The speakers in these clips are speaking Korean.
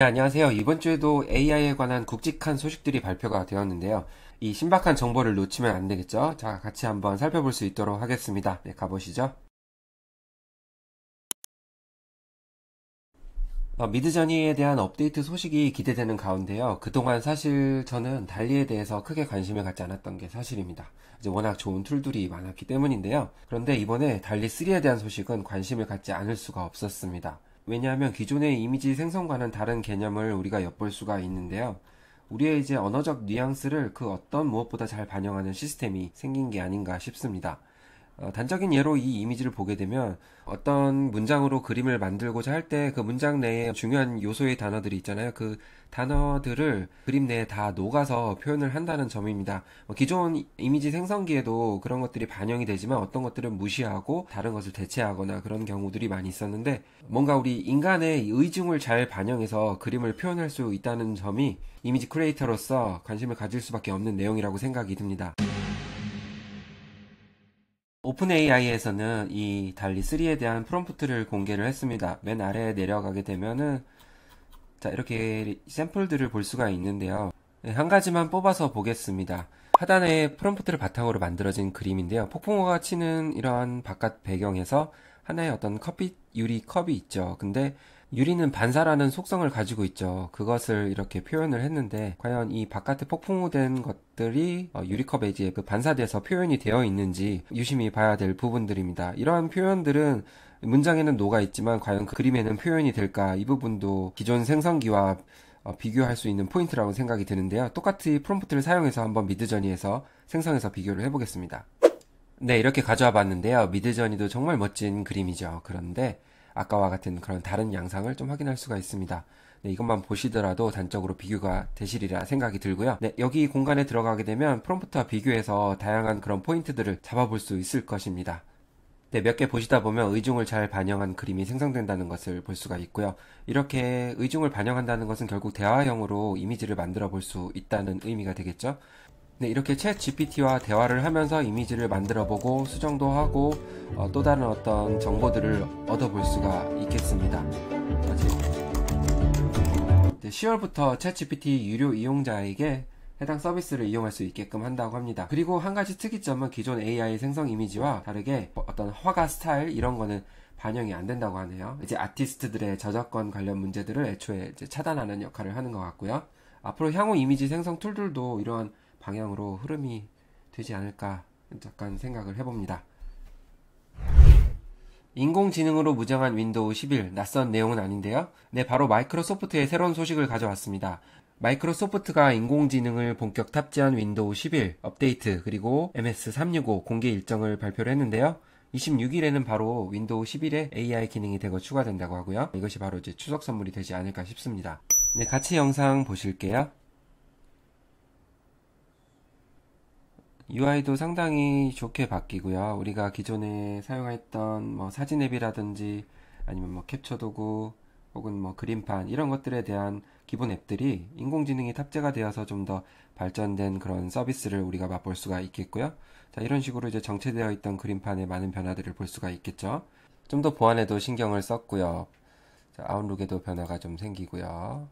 네, 안녕하세요. 이번 주에도 AI에 관한 굵직한 소식들이 발표가 되었는데요. 이 신박한 정보를 놓치면 안 되겠죠? 자, 같이 한번 살펴볼 수 있도록 하겠습니다. 네, 가보시죠. 어, 미드저니에 대한 업데이트 소식이 기대되는 가운데요. 그동안 사실 저는 달리에 대해서 크게 관심을 갖지 않았던 게 사실입니다. 이제 워낙 좋은 툴들이 많았기 때문인데요. 그런데 이번에 달리 3에 대한 소식은 관심을 갖지 않을 수가 없었습니다. 왜냐하면 기존의 이미지 생성과는 다른 개념을 우리가 엿볼 수가 있는데요. 우리의 이제 언어적 뉘앙스를 그 어떤 무엇보다 잘 반영하는 시스템이 생긴 게 아닌가 싶습니다. 어, 단적인 예로 이 이미지를 보게 되면 어떤 문장으로 그림을 만들고자 할 때 그 문장 내에 중요한 요소의 단어들이 있잖아요. 그 단어들을 그림 내에 다 녹아서 표현을 한다는 점입니다. 뭐 기존 이미지 생성기에도 그런 것들이 반영이 되지만 어떤 것들은 무시하고 다른 것을 대체하거나 그런 경우들이 많이 있었는데 뭔가 우리 인간의 의중을 잘 반영해서 그림을 표현할 수 있다는 점이 이미지 크리에이터로서 관심을 가질 수밖에 없는 내용이라고 생각이 듭니다. 오픈 AI에서는 이 달리 3에 대한 프롬프트를 공개를 했습니다. 맨 아래에 내려가게 되면은 자 이렇게 샘플들을 볼 수가 있는데요. 네, 한 가지만 뽑아서 보겠습니다. 하단에 프롬프트를 바탕으로 만들어진 그림인데요. 폭풍우가 치는 이러한 바깥 배경에서 하나의 어떤 커피 유리 컵이 있죠. 근데 유리는 반사라는 속성을 가지고 있죠. 그것을 이렇게 표현을 했는데 과연 이 바깥에 폭풍우된 것들이 어, 유리컵 에지에 그 반사돼서 표현이 되어 있는지 유심히 봐야 될 부분들입니다. 이러한 표현들은 문장에는 녹아 있지만 과연 그 그림에는 표현이 될까 이 부분도 기존 생성기와 어, 비교할 수 있는 포인트라고 생각이 드는데요. 똑같이 프롬프트를 사용해서 한번 미드저니에서 생성해서 비교를 해보겠습니다. 네, 이렇게 가져와 봤는데요. 미드저니도 정말 멋진 그림이죠. 그런데 아까와 같은 그런 다른 양상을 좀 확인할 수가 있습니다. 네, 이것만 보시더라도 단적으로 비교가 되시리라 생각이 들고요. 네, 여기 공간에 들어가게 되면 프롬프트와 비교해서 다양한 그런 포인트들을 잡아볼 수 있을 것입니다. 네, 몇개 보시다 보면 의중을 잘 반영한 그림이 생성된다는 것을 볼 수가 있고요. 이렇게 의중을 반영한다는 것은 결국 대화형으로 이미지를 만들어 볼 수 있다는 의미가 되겠죠. 네, 이렇게 챗 GPT와 대화를 하면서 이미지를 만들어 보고 수정도 하고 어, 또 다른 어떤 정보들을 얻어볼 수가 있겠습니다. 네, 10월부터 챗 GPT 유료 이용자에게 해당 서비스를 이용할 수 있게끔 한다고 합니다. 그리고 한 가지 특이점은 기존 AI 생성 이미지와 다르게 어떤 화가 스타일 이런 거는 반영이 안 된다고 하네요. 이제 아티스트들의 저작권 관련 문제들을 애초에 차단하는 역할을 하는 것 같고요. 앞으로 향후 이미지 생성 툴들도 이러한 방향으로 흐름이 되지 않을까 잠깐 생각을 해봅니다. 인공지능으로 무장한 윈도우 11 낯선 내용은 아닌데요. 네, 바로 마이크로소프트의 새로운 소식을 가져왔습니다. 마이크로소프트가 인공지능을 본격 탑재한 윈도우 11 업데이트 그리고 MS365 공개 일정을 발표를 했는데요. 26일에는 바로 윈도우 11에 AI 기능이 대거 추가된다고 하고요. 이것이 바로 이제 추석 선물이 되지 않을까 싶습니다. 네, 같이 영상 보실게요. UI도 상당히 좋게 바뀌고요. 우리가 기존에 사용했던 뭐 사진 앱이라든지 아니면 뭐 캡처 도구 혹은 뭐 그림판 이런 것들에 대한 기본 앱들이 인공지능이 탑재가 되어서 좀 더 발전된 그런 서비스를 우리가 맛볼 수가 있겠고요. 자, 이런 식으로 이제 정체되어 있던 그림판에 많은 변화들을 볼 수가 있겠죠. 좀 더 보안에도 신경을 썼고요. 자, 아웃룩에도 변화가 좀 생기고요.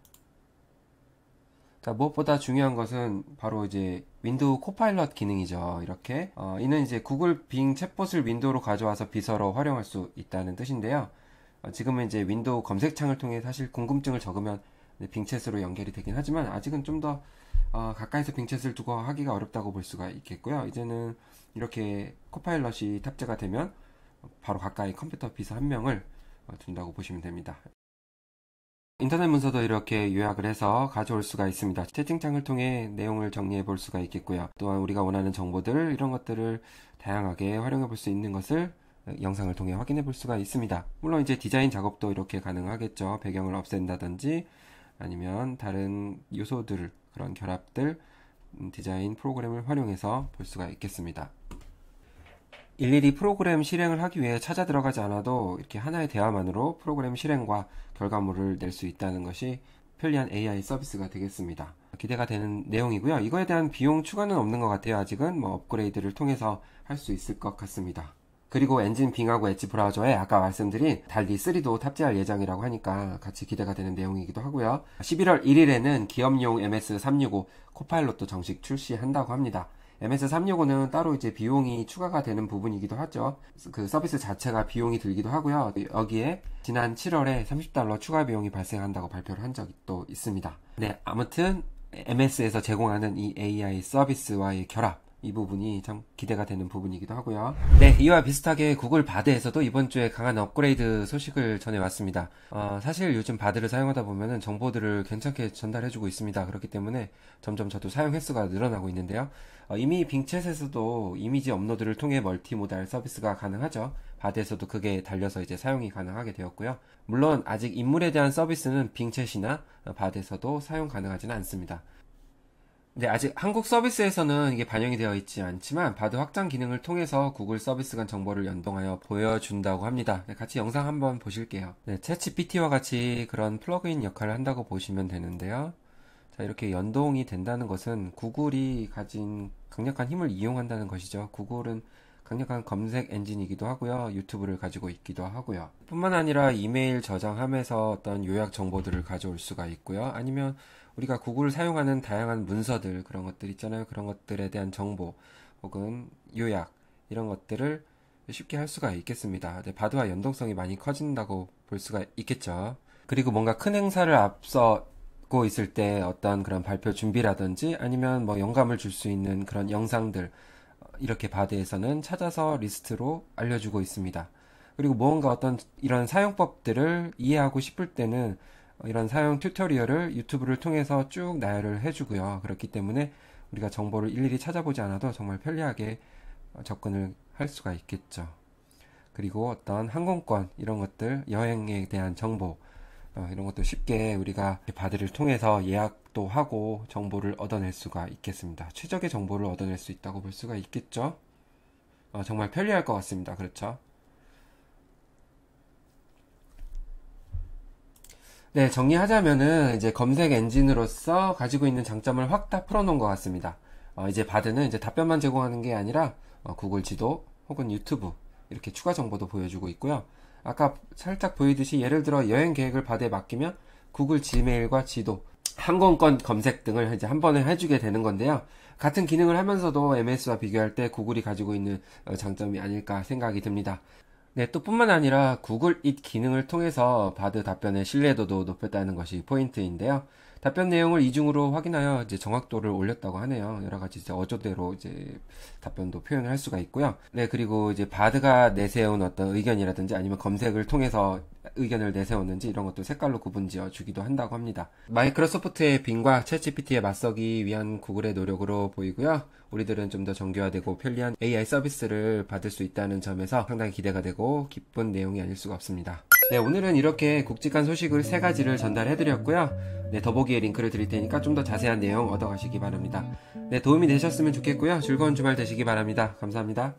무엇보다 중요한 것은 바로 이제 윈도우 코파일럿 기능이죠. 이렇게 어, 이는 이제 구글 빙 챗봇을 윈도우로 가져와서 비서로 활용할 수 있다는 뜻인데요. 어, 지금은 이제 윈도우 검색창을 통해 사실 궁금증을 적으면 빙챗으로 연결이 되긴 하지만 아직은 좀더 어, 가까이서 빙챗을 두고 하기가 어렵다고 볼 수가 있겠고요. 이제는 이렇게 코파일럿이 탑재가 되면 바로 가까이 컴퓨터 비서 한 명을 어, 둔다고 보시면 됩니다. 인터넷 문서도 이렇게 요약을 해서 가져올 수가 있습니다. 채팅창을 통해 내용을 정리해 볼 수가 있겠고요. 또한 우리가 원하는 정보들 이런 것들을 다양하게 활용해 볼 수 있는 것을 영상을 통해 확인해 볼 수가 있습니다. 물론 이제 디자인 작업도 이렇게 가능하겠죠. 배경을 없앤다든지 아니면 다른 요소들 그런 결합들 음, 디자인 프로그램을 활용해서 볼 수가 있겠습니다. 일일이 프로그램 실행을 하기 위해 찾아 들어가지 않아도 이렇게 하나의 대화만으로 프로그램 실행과 결과물을 낼 수 있다는 것이 편리한 AI 서비스가 되겠습니다. 기대가 되는 내용이고요. 이거에 대한 비용 추가는 없는 것 같아요. 아직은 뭐 업그레이드를 통해서 할 수 있을 것 같습니다. 그리고 엔진 빙하고 엣지 브라우저에 아까 말씀드린 달리 3도 탑재할 예정이라고 하니까 같이 기대가 되는 내용이기도 하고요. 11월 1일에는 기업용 MS365 코파일럿도 정식 출시한다고 합니다. MS365는 따로 이제 비용이 추가가 되는 부분이기도 하죠. 그 서비스 자체가 비용이 들기도 하고요. 여기에 지난 7월에 30달러 추가 비용이 발생한다고 발표를 한 적이 또 있습니다. 네, 아무튼 MS에서 제공하는 이 AI 서비스와의 결합 이 부분이 참 기대가 되는 부분이기도 하고요. 네, 이와 비슷하게 구글 바드에서도 이번 주에 강한 업그레이드 소식을 전해왔습니다. 어, 사실 요즘 바드를 사용하다 보면 정보들을 괜찮게 전달해주고 있습니다. 그렇기 때문에 점점 저도 사용 횟수가 늘어나고 있는데요. 어, 이미 빙챗에서도 이미지 업로드를 통해 멀티모달 서비스가 가능하죠. 바드에서도 그게 달려서 이제 사용이 가능하게 되었고요. 물론 아직 인물에 대한 서비스는 빙챗이나 어, 바드에서도 사용 가능하지는 않습니다. 네, 아직 한국 서비스에서는 이게 반영이 되어 있지 않지만 바드 확장 기능을 통해서 구글 서비스 간 정보를 연동하여 보여준다고 합니다. 네, 같이 영상 한번 보실게요. 네, 챗GPT와 같이 그런 플러그인 역할을 한다고 보시면 되는데요. 자, 이렇게 연동이 된다는 것은 구글이 가진 강력한 힘을 이용한다는 것이죠. 구글은 강력한 검색 엔진이기도 하고요. 유튜브를 가지고 있기도 하고요. 뿐만 아니라 이메일 저장함에서 어떤 요약 정보들을 가져올 수가 있고요. 아니면 우리가 구글을 사용하는 다양한 문서들 그런 것들 있잖아요. 그런 것들에 대한 정보 혹은 요약 이런 것들을 쉽게 할 수가 있겠습니다. 네, 바드와 연동성이 많이 커진다고 볼 수가 있겠죠. 그리고 뭔가 큰 행사를 앞서고 있을 때 어떤 그런 발표 준비라든지 아니면 뭐 영감을 줄 수 있는 그런 영상들 이렇게 바드에서는 찾아서 리스트로 알려주고 있습니다. 그리고 무언가 어떤 이런 사용법들을 이해하고 싶을 때는 이런 사용 튜토리얼을 유튜브를 통해서 쭉 나열을 해주고요. 그렇기 때문에 우리가 정보를 일일이 찾아보지 않아도 정말 편리하게 어, 접근을 할 수가 있겠죠. 그리고 어떤 항공권 이런 것들 여행에 대한 정보 어, 이런 것도 쉽게 우리가 바드를 통해서 예약도 하고 정보를 얻어낼 수가 있겠습니다. 최적의 정보를 얻어낼 수 있다고 볼 수가 있겠죠. 어, 정말 편리할 것 같습니다. 그렇죠? 네, 정리하자면은 이제 검색 엔진으로서 가지고 있는 장점을 확 다 풀어놓은 것 같습니다. 어, 이제 바드는 이제 답변만 제공하는 게 아니라 어, 구글 지도 혹은 유튜브 이렇게 추가 정보도 보여주고 있고요. 아까 살짝 보이듯이 예를 들어 여행 계획을 바드에 맡기면 구글 지메일과 지도, 항공권 검색 등을 이제 한 번에 해주게 되는 건데요. 같은 기능을 하면서도 MS와 비교할 때 구글이 가지고 있는 어, 장점이 아닐까 생각이 듭니다. 네, 또 뿐만 아니라 구글 잇 기능을 통해서 바드 답변의 신뢰도도 높였다는 것이 포인트인데요. 답변 내용을 이중으로 확인하여 이제 정확도를 올렸다고 하네요. 여러 가지 이제 어조대로 이제 답변도 표현을 할 수가 있고요. 네, 그리고 이제 바드가 내세운 어떤 의견이라든지 아니면 검색을 통해서 의견을 내세웠는지 이런 것도 색깔로 구분 지어 주기도 한다고 합니다. 마이크로소프트의 빙과 챗치피티에 맞서기 위한 구글의 노력으로 보이고요. 우리들은 좀 더 정교화되고 편리한 AI 서비스를 받을 수 있다는 점에서 상당히 기대가 되고 기쁜 내용이 아닐 수가 없습니다. 네, 오늘은 이렇게 굵직한 소식을 세 가지를 전달해드렸고요. 네, 더보기에 링크를 드릴 테니까 좀 더 자세한 내용 얻어가시기 바랍니다. 네, 도움이 되셨으면 좋겠고요. 즐거운 주말 되시기 바랍니다. 감사합니다.